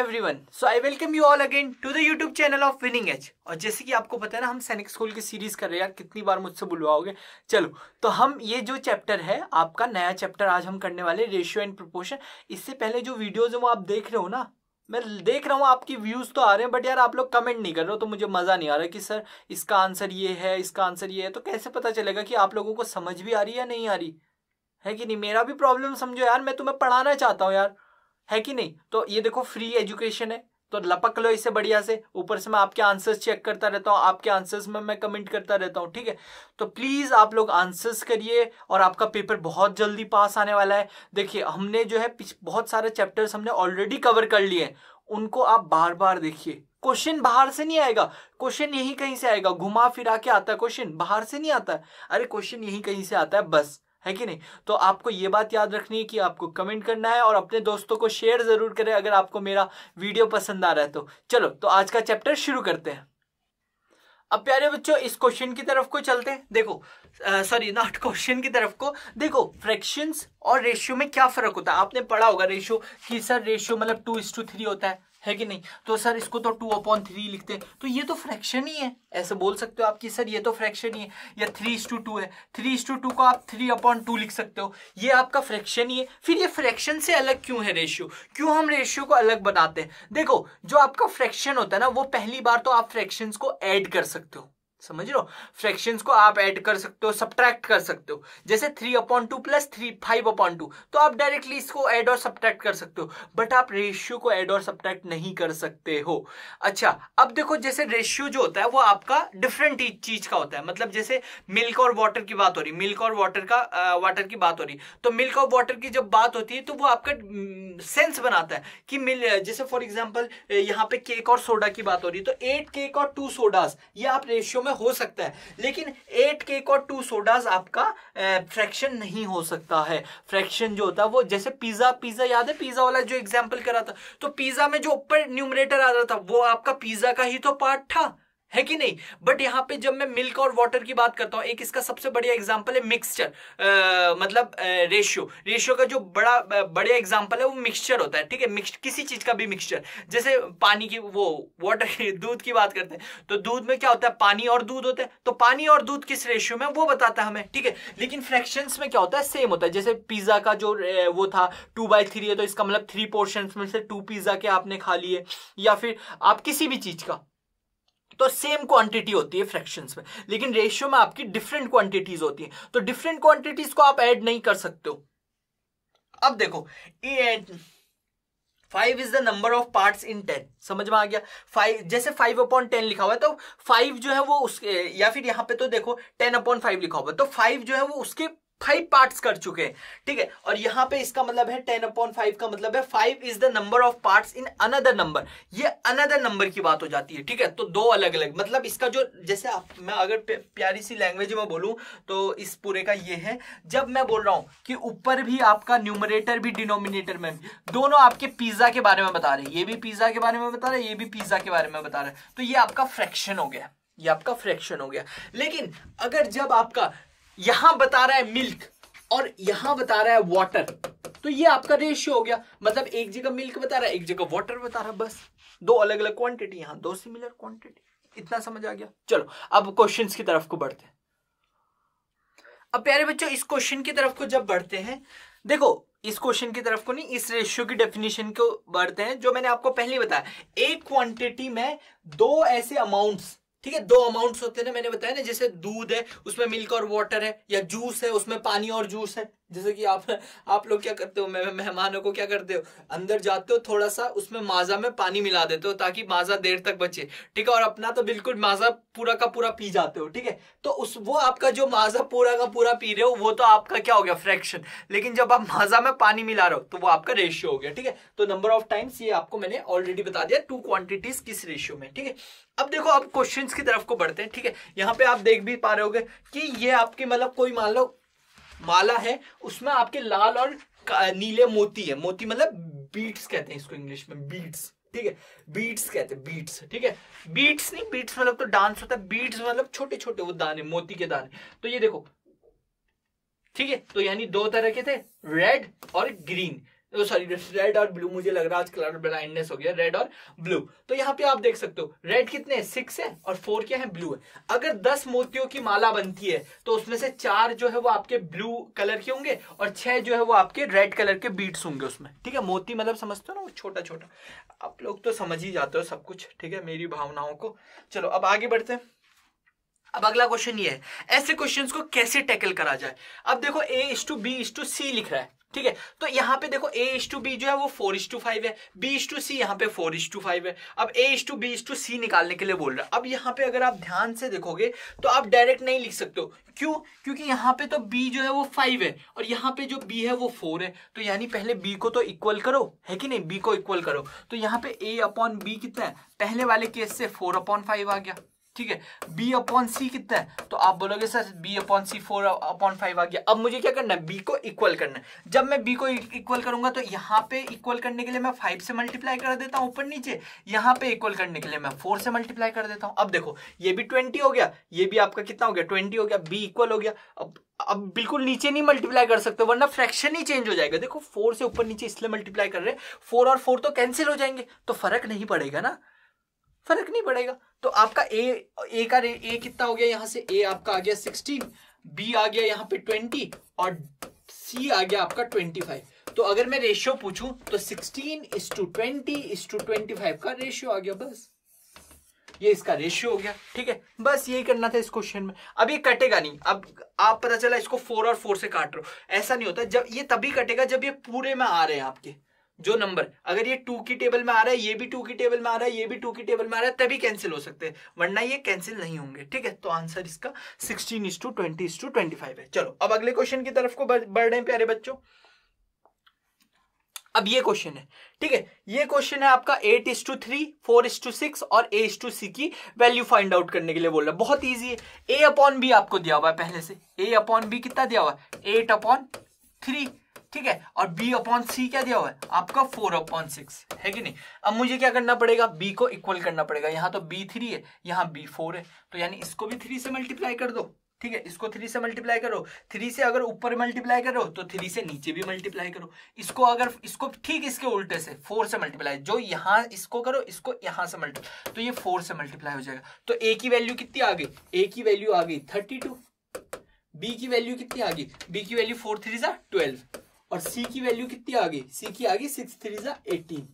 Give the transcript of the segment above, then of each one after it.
everyone so I welcome you all again to the YouTube channel of winning edge और जैसे कि आपको पता है ना हम सैनिक स्कूल की सीरीज कर रहे हैं यार कितनी बार मुझसे बुलवाओगे चलो तो हम ये जो चैप्टर है आपका नया चैप्टर आज हम करने वाले रेशियो एंड प्रोपोर्शन इससे पहले जो वीडियोज वो आप देख रहे हो ना मैं देख रहा हूँ आपकी व्यूज़ तो आ रहे हैं बट यार आप लोग कमेंट नहीं कर रहे हो तो मुझे मज़ा नहीं आ रहा कि सर इसका आंसर ये है इसका आंसर ये है तो कैसे पता चलेगा कि आप लोगों को समझ भी आ रही है या नहीं आ रही है कि नहीं मेरा भी प्रॉब्लम समझो यार मैं तुम्हें पढ़ाना चाहता हूँ यार है कि नहीं तो ये देखो फ्री एजुकेशन है तो लपक लो इसे बढ़िया से ऊपर से मैं आपके आंसर्स चेक करता रहता हूँ आपके आंसर्स में मैं कमेंट करता रहता हूँ ठीक है तो प्लीज़ आप लोग आंसर्स करिए और आपका पेपर बहुत जल्दी पास आने वाला है देखिए हमने जो है बहुत सारे चैप्टर्स हमने ऑलरेडी कवर कर लिए हैं उनको आप बार बार देखिए क्वेश्चन बाहर से नहीं आएगा क्वेश्चन यहीं कहीं से आएगा घुमा फिरा के आता है क्वेश्चन बाहर से नहीं आता अरे क्वेश्चन यही कहीं से आता है बस है कि नहीं तो आपको ये बात याद रखनी है कि आपको कमेंट करना है और अपने दोस्तों को शेयर ज़रूर करें अगर आपको मेरा वीडियो पसंद आ रहा है तो चलो तो आज का चैप्टर शुरू करते हैं अब प्यारे बच्चों इस क्वेश्चन की तरफ को चलते हैं देखो सॉरी नॉट क्वेश्चन की तरफ को देखो फ्रैक्शंस और रेशियो में क्या फर्क होता है आपने पढ़ा होगा रेशियो कि सर रेशियो मतलब टू इस टू थ्री होता है है कि नहीं तो सर इसको तो टू अपॉन थ्री लिखते हैं तो ये तो फ्रैक्शन ही है ऐसे बोल सकते हो आप कि सर ये तो फ्रैक्शन ही है या थ्री इस टू टू है थ्री इस टू टू को आप थ्री अपॉन टू लिख सकते हो ये आपका फ्रैक्शन ही है फिर ये फ्रैक्शन से अलग क्यों है रेशियो क्यों हम रेशियो को अलग बनाते हैं देखो जो आपका फ्रैक्शन होता है ना वो पहली बार तो आप फ्रैक्शन को एड कर सकते हो समझ लो फ्रैक्शन को आप ऐड कर सकते हो सब्ट्रैक्ट कर सकते हो जैसे three upon two plus three five upon two तो आप डायरेक्टली इसको ऐड और सब्ट्रैक्ट कर सकते हो बट आप रेशियो को ऐड और सब्ट्रैक्ट नहीं कर सकते हो अच्छा अब देखो जैसे रेशियो जो होता है वो आपका डिफरेंट चीज का होता है मतलब जैसे मिल्क और वाटर की बात हो रही मिल्क और वाटर का वाटर की बात हो रही तो मिल्क और वाटर की जब बात होती है तो वो आपका सेंस बनाता है कि मिल जैसे फॉर एग्जाम्पल यहाँ पे केक और सोडा की बात हो रही है तो एट केक और टू सोडास ये आप रेशियो में में हो सकता है लेकिन एट केक और टू सोडाज आपका फ्रैक्शन नहीं हो सकता है फ्रैक्शन जो होता है वो जैसे पिज्जा पिज्जा याद है पिज्जा वाला जो एग्जाम्पल करा था तो पिज्जा में जो ऊपर न्यूमरेटर आ रहा था वो आपका पिज्जा का ही तो पार्ट था है कि नहीं बट यहाँ पे जब मैं मिल्क और वाटर की बात करता हूँ एक इसका सबसे बढ़िया एग्जाम्पल है मिक्सचर मतलब रेशियो रेशियो का जो बड़ा बढ़िया एग्जाम्पल है वो मिक्सचर होता है ठीक है मिक्स किसी चीज का भी मिक्सचर जैसे पानी की वो वाटर दूध की बात करते हैं तो दूध में क्या होता है पानी और दूध होता है तो पानी और दूध किस रेशियो में वो बताता है हमें ठीक है लेकिन फ्रैक्शन में क्या होता है सेम होता है जैसे पिज्जा का जो वो था टू बाई थ्री है तो इसका मतलब थ्री पोर्शन में से टू पिज्जा के आपने खा लिए या फिर आप किसी भी चीज का तो सेम क्वांटिटी होती है फ्रैक्शंस में लेकिन रेशियो में आपकी डिफरेंट क्वांटिटीज होती है तो डिफरेंट क्वांटिटीज को आप ऐड नहीं कर सकते हो अब देखो five is the number of part in ten समझ में आ गया फाइव जैसे फाइव अपॉन टेन लिखा हुआ है तो फाइव जो है वो उसके या फिर यहां पे तो देखो टेन अपॉन फाइव लिखा हुआ है तो फाइव जो है वो उसके फाइव पार्ट कर चुके हैं ठीक है और यहां पे इसका मतलब है टेन अपॉन फाइव का मतलब है five is the number of part in another number ये अनदर नंबर की बात हो जाती है ठीक है तो दो अलग अलग मतलब इसका जो जैसे आप मैं अगर प्यारी सी लैंग्वेज में बोलूं तो इस पूरे का ये है जब मैं बोल रहा हूं कि ऊपर भी आपका न्यूमरेटर भी डिनोमिनेटर में भी दोनों आपके पिज्जा के बारे में बता रहे हैं ये भी पिज्जा के बारे में बता रहे हैं ये भी पिज्जा के बारे में बता रहे हैं तो ये आपका फ्रैक्शन हो गया ये आपका फ्रैक्शन हो गया लेकिन अगर जब आपका यहां बता रहा है मिल्क और यहां बता रहा है वाटर तो ये आपका रेशियो हो गया मतलब एक जगह मिल्क बता रहा है एक जगह वाटर बता रहा है बस दो अलग अलग क्वांटिटी यहां दो सिमिलर क्वांटिटी इतना समझ आ गया चलो अब क्वेश्चन की तरफ को बढ़ते हैं अब प्यारे बच्चों इस क्वेश्चन की तरफ को जब बढ़ते हैं देखो इस क्वेश्चन की तरफ को नहीं इस रेशियो की डेफिनेशन को बढ़ते हैं जो मैंने आपको पहले बताया एक क्वांटिटी में दो ऐसे अमाउंट्स ठीक है दो अमाउंट्स होते हैं ना मैंने बताया ना जैसे दूध है उसमें मिल्क और वाटर है या जूस है उसमें पानी और जूस है जैसे कि आप आप लोग क्या करते हो मेहमानों को क्या करते हो अंदर जाते हो थोड़ा सा उसमें माजा में पानी मिला देते हो ताकि माजा देर तक बचे ठीक है और अपना तो बिल्कुल माजा पूरा का पूरा पी जाते हो ठीक है तो उस वो आपका जो माजा पूरा का पूरा पी रहे हो वो तो आपका क्या हो गया फ्रैक्शन लेकिन जब आप माजा में पानी मिला रहे हो तो वो आपका रेशियो हो गया ठीक है तो नंबर ऑफ टाइम्स ये आपको मैंने ऑलरेडी बता दिया टू क्वांटिटीज किस रेशियो में ठीक है अब देखो अब क्वेश्चन की तरफ को बढ़ते हैं ठीक है यहाँ पे आप देख भी पा रहे होगे कि ये आपके मतलब कोई मान लो माला है उसमें आपके लाल और नीले मोती है मोती मतलब बीट्स कहते हैं इसको इंग्लिश में बीट्स ठीक है बीट्स कहते हैं बीट्स ठीक है बीट्स नहीं बीट्स मतलब तो डांस होता है बीट्स मतलब छोटे छोटे वो दाने मोती के दाने तो ये देखो ठीक है तो यानी दो तरह के थे रेड और ग्रीन सॉरी तो रेड और ब्लू मुझे लग रहा है आज कलर ब्लाइंडनेस हो गया रेड और ब्लू तो यहाँ पे आप देख सकते हो रेड कितने हैं सिक्स है और फोर क्या है ब्लू है अगर दस मोतियों की माला बनती है तो उसमें से चार जो है वो आपके ब्लू कलर के होंगे और छह जो है वो आपके रेड कलर के बीट्स होंगे उसमें ठीक है मोती मतलब समझते हो ना वो छोटा छोटा आप लोग तो समझ ही जाते हो सब कुछ ठीक है मेरी भावनाओं को चलो अब आगे बढ़ते हैं अब अगला क्वेश्चन ये है ऐसे क्वेश्चंस को कैसे टैकल करा जाए अब देखो A is to B is to C लिख रहा है ठीक है तो यहाँ पे देखो ए इस टू बी जो है वो फोर इस टू फाइव है बी इस टू सी यहाँ पे फोर इस टू फाइव है अब A is to B is to C निकालने के लिए बोल रहा है अब यहाँ पे अगर आप ध्यान से देखोगे तो आप डायरेक्ट नहीं लिख सकते हो क्यों क्योंकि यहाँ पे तो बी जो है वो फाइव है और यहाँ पे जो बी है वो फोर है तो यानी पहले बी को तो इक्वल करो है कि नहीं बी को इक्वल करो तो यहाँ पे ए अपॉन बी कितना है पहले वाले केस से फोर अपॉन फाइव आ गया ठीक है बी अपॉन सी कितना है तो आप बोलोगे sir B upon C four upon five आ गया अब मुझे क्या करना है बी को इक्वल करना है जब मैं बी को इक्वल e-, करूंगा तो यहाँ पे इक्वल करने के लिए मैं फाइव से मल्टीप्लाई कर देता हूँ ऊपर नीचे यहाँ पे इक्वल करने के लिए मैं फोर से मल्टीप्लाई कर देता हूँ अब देखो ये भी ट्वेंटी हो गया ये भी आपका कितना हो गया ट्वेंटी हो गया बी इक्वल हो गया अब अब बिल्कुल नीचे नहीं मल्टीप्लाई कर सकते वरना फ्रैक्शन ही चेंज हो जाएगा देखो फोर से ऊपर नीचे इसलिए मल्टीप्लाई कर रहे फोर और फोर तो कैंसिल हो जाएंगे तो फर्क नहीं पड़ेगा ना फर्क नहीं पड़ेगा तो आपका ए ए का रे ए कितना हो गया यहाँ से ए आपका आ गया सिक्सटीन बी आ गया यहाँ पे ट्वेंटी और सी आ गया आपका ट्वेंटी फाइव तो अगर मैं रेशियो पूछूं तो sixteen is to twenty is to twenty five का रेशियो आ गया बस ये इसका रेशियो हो गया ठीक है बस यही करना था इस क्वेश्चन में अब ये कटेगा नहीं अब आप पता चला इसको फोर और फोर से काट रहे हो ऐसा नहीं होता जब ये तभी कटेगा जब ये पूरे में आ रहे हैं आपके जो नंबर अगर ये टू की टेबल में आ रहा है ये भी टू की टेबल में आ रहा है ये भी टू की टेबल में आ रहा है तभी कैंसिल हो सकते हैं वरना ये कैंसिल नहीं होंगे ठीक है तो आंसर इसका sixteen is to twenty is to twenty five है चलो अब अगले क्वेश्चन की तरफ को बढ़ रहे हैं प्यारे बच्चों अब ये क्वेश्चन है ठीक है ये क्वेश्चन है आपका eight is to three four is to six और ए इज टू सी की वैल्यू फाइंड आउट करने के लिए बोल रहा है बहुत ईजी है ए अपॉन बी आपको दिया हुआ है पहले से ए अपॉन बी कितना दिया हुआ है एट अपॉन थ्री ठीक है और बी अपॉन सी क्या दिया हुआ है आपका फोर अपॉन सिक्स है कि नहीं अब मुझे क्या करना पड़ेगा बी को इक्वल करना पड़ेगा यहाँ तो बी थ्री है यहाँ बी फोर है तो यानी इसको भी थ्री से मल्टीप्लाई कर दो ठीक है इसको थ्री से मल्टीप्लाई करो थ्री से अगर ऊपर मल्टीप्लाई करो तो थ्री से नीचे भी मल्टीप्लाई करो इसको अगर इसको ठीक इसके उल्टे से फोर से मल्टीप्लाई जो यहाँ इसको करो इसको यहाँ से मल्टीप्लाई तो ये फोर से मल्टीप्लाई हो जाएगा तो ए की वैल्यू कितनी आ गई ए की वैल्यू आ गई थर्टी टू बी की वैल्यू कितनी आ गई बी की वैल्यू फोर थ्री सा ट्वेल्व और सी की वैल्यू कितनी आ गई सी की आ गई सिक्स थ्री जा एटीन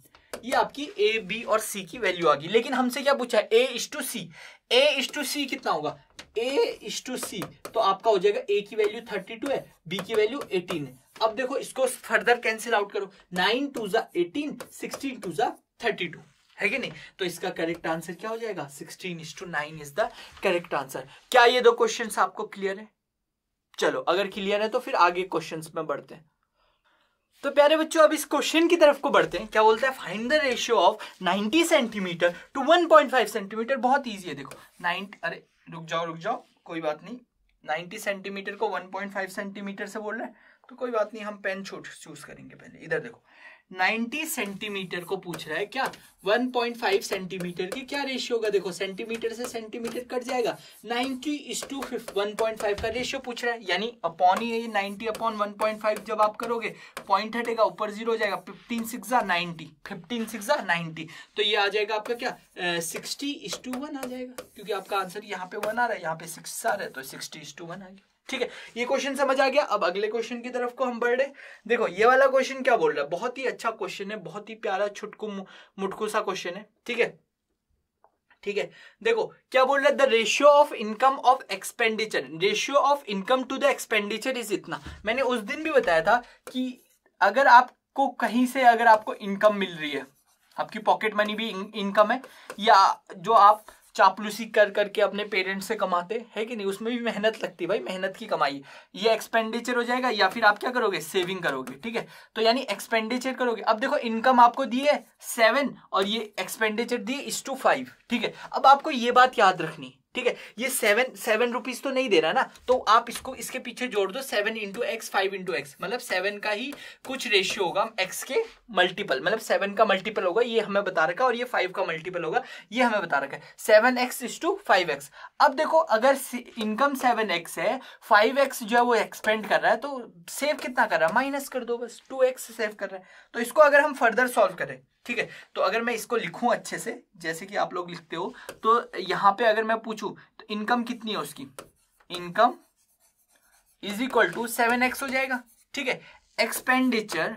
ये आपकी ए बी और सी की वैल्यू आ गई लेकिन हमसे क्या पूछा है A is to C A is to C कितना होगा ए इज टू सी तो आपका हो जाएगा ए की वैल्यू थर्टी टू है बी की वैल्यू एटीन है अब देखो इसको फर्दर कैंसिल आउट करो नाइन टू जा एटीन सिक्सटीन टू जा थर्टी टू है कि नहीं तो इसका करेक्ट आंसर क्या हो जाएगा sixteen is to nine is the correct answer क्या ये दो क्वेश्चन आपको क्लियर है चलो अगर क्लियर है तो फिर आगे क्वेश्चन में बढ़ते हैं तो प्यारे बच्चों अब इस क्वेश्चन की तरफ को बढ़ते हैं क्या बोलता है find the ratio of 90 centimetre to 1.5 centimetre बहुत ईजी है देखो 90 अरे रुक जाओ रुक जाओ कोई बात नहीं 90 सेंटीमीटर को 1.5 सेंटीमीटर से बोल रहे हैं तो कोई बात नहीं हम पेन छोट चूज करेंगे पहले इधर देखो 90 सेंटीमीटर को पूछ रहा है क्या 1.5 सेंटीमीटर की क्या रेशियो होगा देखो सेंटीमीटर से सेंटीमीटर कट जाएगा 90 इस टू वन का रेशियो पूछ रहा है यानी अपॉन ही है ये 90 अपॉन 1.5 जब आप करोगे पॉइंट हटेगा ऊपर जीरो हो जाएगा 15 सिक्स जा नाइनटी फिफ्टीन सिक्स जा नाइनटी तो ये आ जाएगा आपका क्या सिक्सटी इस टू वन आ जाएगा क्योंकि आपका आंसर यहाँ पे वन आ रहा है यहाँ पे सिक्स आ रहा है तो सिक्सटी इस टू वन आ गया ठीक है ये क्वेश्चन समझ आ गया अब अगले क्वेश्चन की तरफ को हम बढ़े देखो ये वाला क्वेश्चन क्या बोल रहा है बहुत ही अच्छा क्वेश्चन है बहुत ही प्यारा छुटकू मुटकू सा क्वेश्चन है ठीक है ठीक है देखो क्या बोल रहा है the ratio of income of expenditure ratio of income to the expenditure is इतना मैंने उस दिन भी बताया था कि अगर आपको कहीं से अगर आपको इनकम मिल रही है आपकी पॉकेट मनी भी इनकम है या जो आप चापलूसी कर करके अपने पेरेंट्स से कमाते है कि नहीं उसमें भी मेहनत लगती है भाई मेहनत की कमाई ये एक्सपेंडिचर हो जाएगा या फिर आप क्या करोगे सेविंग करोगे ठीक है तो यानी एक्सपेंडिचर करोगे अब देखो इनकम आपको दी है सेवन और ये एक्सपेंडिचर दी इस टू फाइव ठीक है अब आपको ये बात याद रखनी ठीक है ये सेवन सेवन रुपीज तो नहीं दे रहा ना तो आप इसको इसके पीछे जोड़ दो seven into x five into x मतलब सेवन का ही कुछ रेशियो होगा एक्स के मल्टीपल मतलब सेवन का मल्टीपल होगा ये हमें बता रखा है और ये फाइव का मल्टीपल होगा ये हमें बता रखा है seven x is to five x अब देखो अगर इनकम सेवन एक्स है फाइव एक्स जो है वो एक्सपेंड कर रहा है तो सेव कितना कर रहा है माइनस कर दो बस टू एक्स सेव कर रहा है तो इसको अगर हम फर्दर सॉल्व करें ठीक है तो अगर मैं इसको लिखूं अच्छे से जैसे कि आप लोग लिखते हो तो यहां पे अगर मैं पूछूं तो इनकम कितनी है उसकी income is equal to seven x हो जाएगा ठीक है expenditure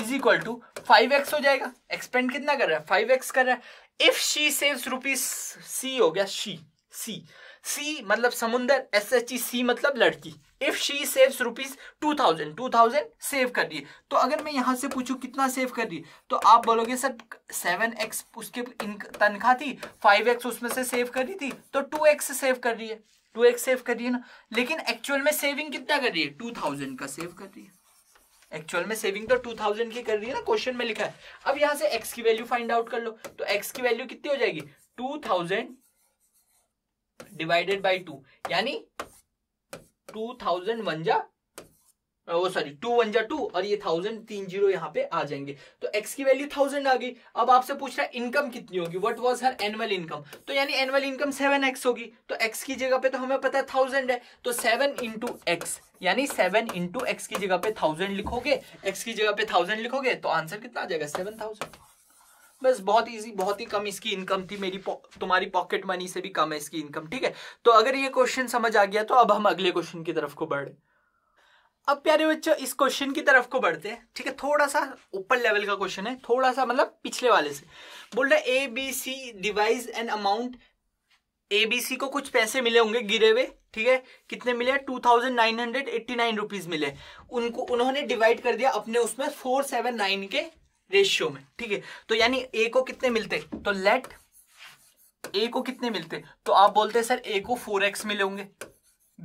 is equal to five x हो जाएगा एक्सपेंड कितना कर रहा है फाइव एक्स कर रहा है if she saves rupees C हो गया शी सी सी मतलब समुंदर एस एच ई सी मतलब लड़की if she saves rupees two thousand two thousand save कर रही है तो अगर मैं यहां से पूछू कितना सेव कर रही तो आप बोलोगे सर सेवन एक्स उसके तनख्वाह थी फाइव एक्स उसमें से सेव कर रही थी तो टू एक्स सेव कर रही है टू एक्स सेव कर रही है ना लेकिन एक्चुअल में सेविंग कितना कर रही है टू थाउजेंड का सेव कर रही है एक्चुअल में सेविंग तो टू थाउजेंड की कर रही है ना क्वेश्चन में लिखा है अब यहाँ से एक्स की वैल्यू फाइंड आउट कर लो तो एक्स की वैल्यू कितनी हो जाएगी two thousand divided by two यानी टू थाउजेंड वन जा वो सॉरी टू वन जा टू और ये थाउजेंड तीन जीरो यहाँ पे आ जाएंगे तो एक्स की वैल्यू थाउजेंड आ गई अब आपसे पूछ रहा है इनकम कितनी होगी what was her annual income तो यानी एनुअल इनकम सेवन एक्स होगी तो एक्स की जगह पे तो हमें पता है थाउजेंड है तो सेवन इंटू एक्स यानी सेवन इंटू एक्स की जगह पे थाउजेंड लिखोगे एक्स की जगह पे थाउजेंड लिखोगे तो आंसर कितना आ जाएगा सेवन थाउजेंड बस बहुत इजी बहुत ही कम इसकी इनकम थी मेरी तुम्हारी पॉकेट मनी से भी कम है इसकी इनकम ठीक है तो अगर ये क्वेश्चन समझ आ गया तो अब हम अगले क्वेश्चन की तरफ को बढ़े अब प्यारे बच्चों इस क्वेश्चन की तरफ को बढ़ते हैं ठीक है थोड़ा सा ऊपर लेवल का क्वेश्चन है थोड़ा सा मतलब पिछले वाले से बोल रहे A B C divides and amount A B C को कुछ पैसे मिले होंगे गिरे हुए ठीक है कितने मिले two thousand nine hundred eighty nine rupees मिले उनको उन्होंने डिवाइड कर दिया अपने उसमें फोर सेवन नाइन के रेशियो में ठीक है तो यानी ए को कितने मिलते तो लेट ए को कितने मिलते तो आप बोलते हैं सर ए को फोर एक्स मिले होंगे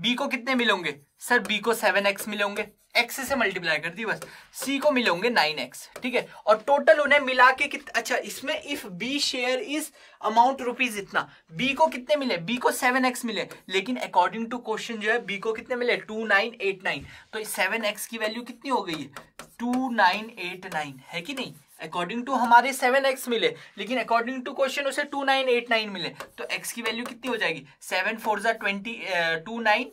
बी को कितने मिले होंगे सर बी को सेवन एक्स मिले होंगे एक्स से मल्टीप्लाई कर दी बस सी को मिले होंगे नाइन एक्स ठीक है और टोटल उन्हें मिला के कित... अच्छा इसमें if B share is amount rupees इतना बी को कितने मिले बी को सेवन एक्स मिले लेकिन अकॉर्डिंग टू क्वेश्चन जो है बी को कितने मिले टू नाइन एट नाइन तो सेवन एक्स की वैल्यू कितनी हो गई है टू नाइन एट नाइन है कि नहीं अकॉर्डिंग टू हमारे सेवन एक्स मिले लेकिन अकॉर्डिंग टू क्वेश्चन उसे टू नाइन एट नाइन मिले तो एक्स की वैल्यू कितनी हो जाएगी सेवन फोर जा twenty two nine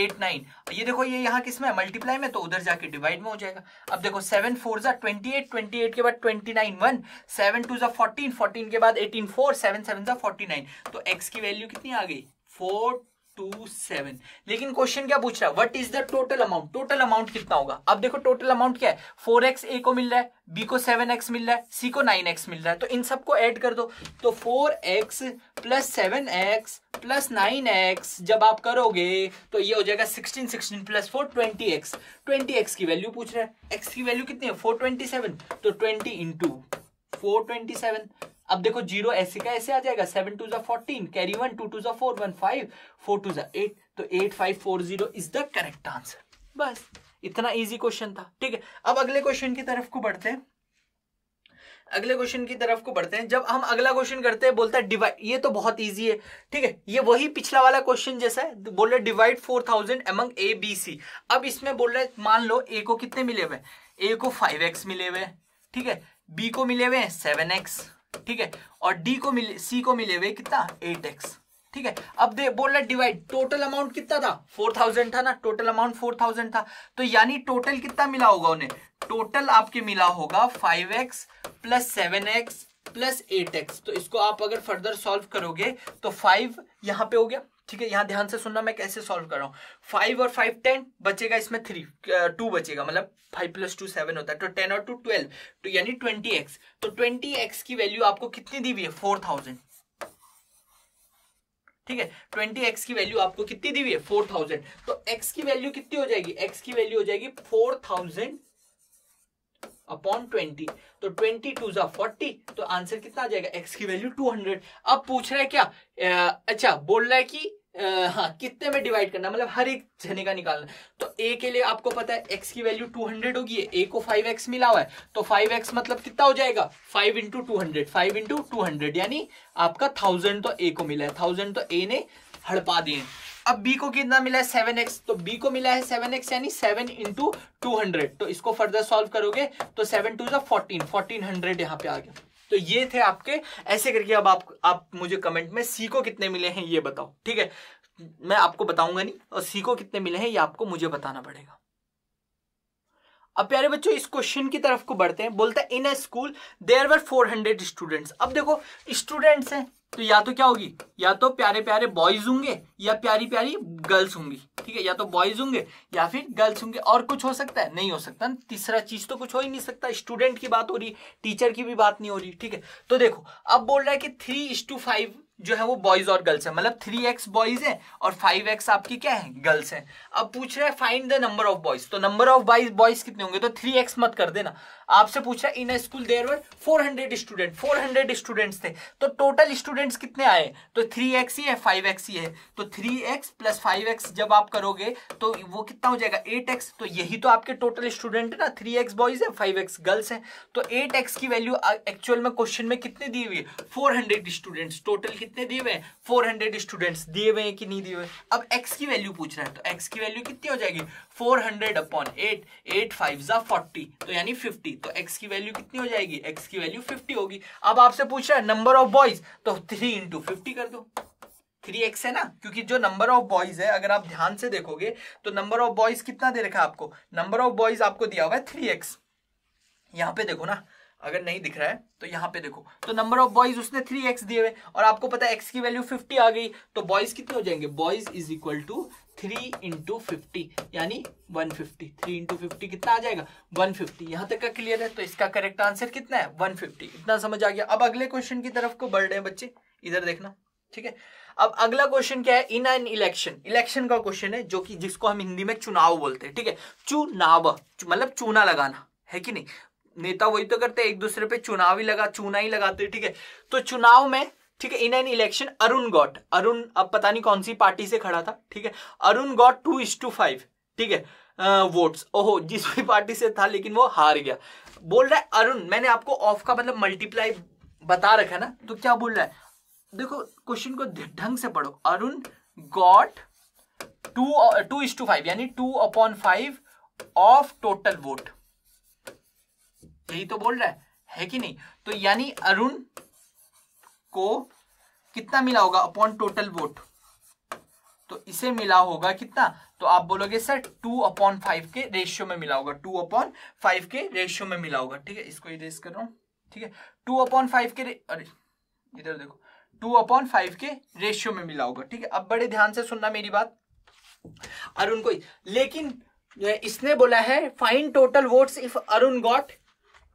eight nine ये देखो ये यहाँ किस में मल्टीप्लाई में तो उधर जाके डिवाइड में हो जाएगा अब देखो सेवन फोर जा ट्वेंटी एट ट्वेंटी एट के बाद twenty nine one seven two जा फोर्टीन फोर्टीन के बाद एटीन फोर सेवन सेवन जा फोर्टी नाइन तो एक्स की वैल्यू कितनी आ गई फोर टू सेवन लेकिन क्वेश्चन क्या पूछ रहा है what is the total amount total amount कितना होगा अब देखो टोटल अमाउंट क्या है फोर एक्स ए को मिल रहा है बी को सेवन एक्स मिल रहा है सी को नाइन एक्स मिल रहा है तो इन सबको ऐड कर दो तो four x plus seven x plus nine x जब आप करोगे तो ये हो जाएगा sixteen sixteen plus four twenty x twenty x की वैल्यू पूछ रहा है एक्स की वैल्यू कितनी है फोर ट्वेंटी सेवन तो twenty into four twenty seven अब देखो जीरो ऐसे का ऐसे आ जाएगा सेवन टू जो fourteen carry one two two जो four one five four two जो एट तो eight five four zero is the correct answer बस इतना इजी क्वेश्चन था ठीक है अब अगले क्वेश्चन की तरफ को बढ़ते हैं अगले क्वेश्चन की तरफ को बढ़ते हैं जब हम अगला क्वेश्चन करते हैं बोलता है डिवाइड ये तो बहुत इजी है ठीक है ये वही पिछला वाला क्वेश्चन जैसा है तो बोल रहे divide four thousand among A B C अब इसमें बोल रहे मान लो ए को कितने मिले हुए ए को फाइव एक्स मिले हुए ठीक है बी को मिले हुए हैं सेवन एक्स ठीक है और डी को मिले सी को मिले हुए कितना एट एक्स ठीक है अब दे बोल रहा डिवाइड टोटल अमाउंट कितना था फोर थाउजेंड था ना टोटल अमाउंट फोर थाउजेंड था तो यानी टोटल कितना मिला होगा उन्हें टोटल आपके मिला होगा five x plus seven x plus eight x तो इसको आप अगर फर्दर सॉल्व करोगे तो फाइव यहां पे हो गया ठीक है यहाँ ध्यान से सुनना मैं कैसे सॉल्व कर रहा हूँ फाइव और फाइव टेन बचेगा इसमें थ्री टू uh, बचेगा मतलब फाइव प्लस टू सेवन होता है तो टेन और टू ट्वेल्व तो यानी ट्वेंटी एक्स तो ट्वेंटी एक्स की वैल्यू आपको कितनी दी हुई है फोर थाउजेंड ठीक है ट्वेंटी एक्स की वैल्यू आपको कितनी दी हुई है फोर थाउजेंड तो एक्स की वैल्यू कितनी हो जाएगी एक्स की वैल्यू हो जाएगी फोर थाउजेंड अपॉन ट्वेंटी तो ट्वेंटी टू जा फोर्टी तो आंसर कितना आ जाएगा एक्स की वैल्यू टू हंड्रेड अब पूछ रहा है क्या uh, अच्छा बोल रहा है कि आ, हाँ कितने में डिवाइड करना मतलब हर एक जने का निकालना तो ए के लिए आपको पता है एक्स की वैल्यू 200 होगी ए को 5x मिला हुआ है तो 5x मतलब कितना हो जाएगा 5 into two hundred five into two hundred यानी आपका थाउजेंड तो ए को मिला है थाउजेंड तो ए ने हड़पा दिए अब बी को कितना मिला है सेवन एक्स तो बी को मिला है सेवन एक्स यानी सेवन इंटू टू हंड्रेड तो इसको फर्दर सॉल्व करोगे तो सेवन टू जो फोर्टीन फोर्टीन हंड्रेड यहाँ पे आ गया तो ये थे आपके ऐसे करके अब आप आप मुझे कमेंट में सी को कितने मिले हैं ये बताओ ठीक है मैं आपको बताऊंगा नहीं और सी को कितने मिले हैं ये आपको मुझे बताना पड़ेगा अब प्यारे बच्चों इस क्वेश्चन की तरफ को बढ़ते हैं बोलता है in a school there were 400 students अब देखो स्टूडेंट्स हैं तो या तो क्या होगी या तो प्यारे प्यारे बॉयज होंगे या प्यारी प्यारी गर्ल्स होंगी ठीक है या तो बॉयज होंगे या फिर गर्ल्स होंगे और कुछ हो सकता है नहीं हो सकता तीसरा चीज तो कुछ हो ही नहीं सकता स्टूडेंट की बात हो रही टीचर की भी बात नहीं हो रही ठीक है तो देखो अब बोल रहा है कि थ्री इज टू फाइव जो है वो बॉयज और गर्ल्स है मतलब थ्री एक्स बॉयज है और फाइव एक्स आपकी क्या है गर्ल्स है अब पूछ रहे हैं find the number of boys तो नंबर ऑफ बॉयज बॉयज कितने होंगे तो थ्री एक्स मत कर देना आपसे पूछ रहा है in school there were four hundred student four hundred students थे तो टोटल स्टूडेंट्स कितने आए तो थ्री एक्स ही है फाइव एक्स ही है तो three x plus five x जब आप करोगे तो वो कितना हो जाएगा एट एक्स तो यही तो आपके टोटल स्टूडेंट है ना थ्री एक्स बॉयज है फाइव एक्स गर्ल्स है तो एट एक्स की वैल्यू एक्चुअल में क्वेश्चन में कितने दिए हुए फोर हंड्रेड स्टूडेंट्स टोटल कितने दिए हुए हैं फोर हंड्रेड स्टूडेंट्स दिए हुए हैं कि नहीं दिए हुए अब एक्स की वैल्यू पूछ रहे हैं तो एक्स की वैल्यू कितनी हो जाएगी four hundred upon eight eight five जा फोर्टी तो यानी फिफ्टी तो एक्स की वैल्यू कितनी हो जाएगी एक्स की वैल्यू फिफ्टी होगी अब आपसे पूछ रहा है नंबर ऑफ बॉयज तो थ्री इंटू फिफ्टी कर दो थ्री एक्स है ना क्योंकि जो नंबर ऑफ बॉयज है अगर आप ध्यान से देखोगे तो नंबर ऑफ बॉयज कितना दे रखा है आपको नंबर ऑफ बॉयज आपको दिया हुआ है थ्री एक्स यहाँ पे देखो ना अगर नहीं दिख रहा है तो यहाँ पे देखो तो नंबर ऑफ बॉयज उसने थ्री एक्स दिए हुए और आपको पता है x की वैल्यू फिफ्टी आ गई तो बॉयज कितने हो जाएंगे boys is equal to three into fifty यानी one fifty three into fifty कितना आ जाएगा वन फिफ्टी यहाँ तक का क्लियर है तो इसका करेक्ट आंसर कितना है वन फिफ्टी इतना समझ आ गया अब अगले क्वेश्चन की तरफ को बढ़ रहे हैं बच्चे इधर देखना ठीक है अब अगला क्वेश्चन क्या है इन एन इलेक्शन इलेक्शन का क्वेश्चन है जो कि जिसको हम हिंदी में चुनाव बोलते हैं ठीक है चुनाव मतलब चूना लगाना है कि नहीं नेता वही तो करते एक दूसरे पे चुनाव ही लगा चूना ही लगाते ठीक है तो चुनाव में ठीक है in an election Arun got Arun अब पता नहीं कौन सी पार्टी से खड़ा था ठीक है Arun got two is to five ठीक है वोट्स ओहो जिस भी पार्टी से था लेकिन वो हार गया बोल रहा है अरुण मैंने आपको ऑफ का मतलब मल्टीप्लाई बता रखा है ना तो क्या बोल रहा है देखो क्वेश्चन को ढंग से पढ़ो Arun got two two is to five यानी two upon five of total vote यही तो बोल रहा है है कि नहीं तो यानी अरुण को कितना मिला होगा अपॉन टोटल वोट तो इसे मिला होगा कितना तो आप बोलोगे सर टू अपॉन फाइव के रेशियो में मिला होगा टू अपॉन फाइव के रेशियो में मिला होगा ठीक है इसको इरेज कर रहा हूं ठीक है टू अपॉन फाइव के अरे इधर देखो टू अपॉन फाइव के रेशियो में मिला होगा ठीक है अब बड़े ध्यान से सुनना मेरी बात अरुण को लेकिन इसने बोला है fine total votes if Arun got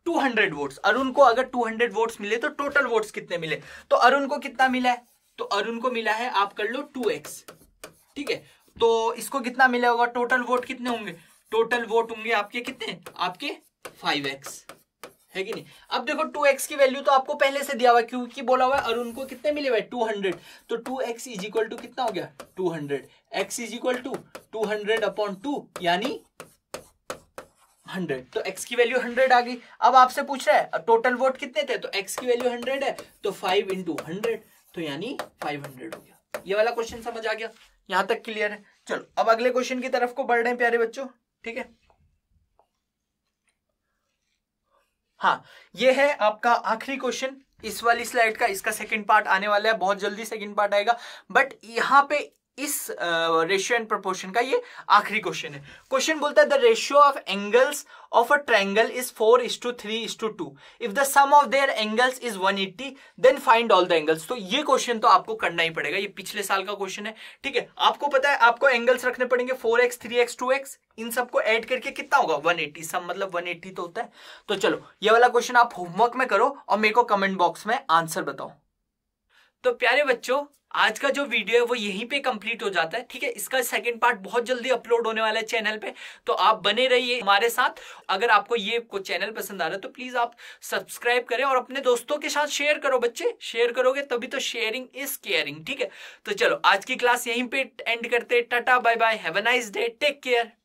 200 votes Arun को अगर 200 वोट्स मिले तो टोटल वोट्स कितने मिले तो अरुण को कितना मिला है तो अरुण को मिला है आप कर लो 2x ठीक है तो इसको कितना मिला होगा टोटल वोट कितने होंगे टोटल वोट होंगे आपके कितने आपके 5x है कि नहीं अब देखो टू एक्स की वैल्यू तो आपको पहले से दिया हुआ क्योंकि बोला हुआ है और उनको कितने मिले हुए टू हंड्रेड तो two x is equal to कितना हो गया two hundred x is equal to two hundred upon two यानी हंड्रेड तो एक्स की वैल्यू हंड्रेड आ गई अब आपसे पूछ रहा है टोटल वोट कितने थे तो एक्स की वैल्यू हंड्रेड है तो फाइव इंटू हंड्रेड तो यानी फाइव हंड्रेड हो गया ये वाला क्वेश्चन समझ आ गया यहां तक क्लियर है चलो अब अगले क्वेश्चन की तरफ को बढ़ रहे हैं प्यारे बच्चों ठीक है हाँ ये है आपका आखिरी क्वेश्चन इस वाली स्लाइड का इसका सेकंड पार्ट आने वाला है बहुत जल्दी सेकंड पार्ट आएगा बट यहाँ पे इस रेशियो एंड प्रोपोर्शन का ये आखिरी क्वेश्चन है क्वेश्चन बोलता है the ratio of angles of a triangle is four is to three is to two if the sum of their angles is one eighty then find all the angles तो ये question तो आपको करना ही पड़ेगा ये पिछले साल का क्वेश्चन है ठीक है आपको पता है आपको एंगल्स रखने पड़ेंगे four x three x two x इन सबको एड करके कितना होगा वन एट्टी सम मतलब वन एट्टी तो होता है तो चलो ये वाला क्वेश्चन आप होमवर्क में करो और मेरे को कमेंट बॉक्स में आंसर बताओ तो प्यारे बच्चों आज का जो वीडियो है वो यहीं पे कंप्लीट हो जाता है ठीक है इसका सेकंड पार्ट बहुत जल्दी अपलोड होने वाला है चैनल पे तो आप बने रहिए हमारे साथ अगर आपको ये कोई चैनल पसंद आ रहा है तो प्लीज आप सब्सक्राइब करें और अपने दोस्तों के साथ शेयर करो बच्चे शेयर करोगे तभी तो शेयरिंग इज केयरिंग ठीक है तो चलो आज की क्लास यहीं पर एंड करते tata bye bye have a nice day take care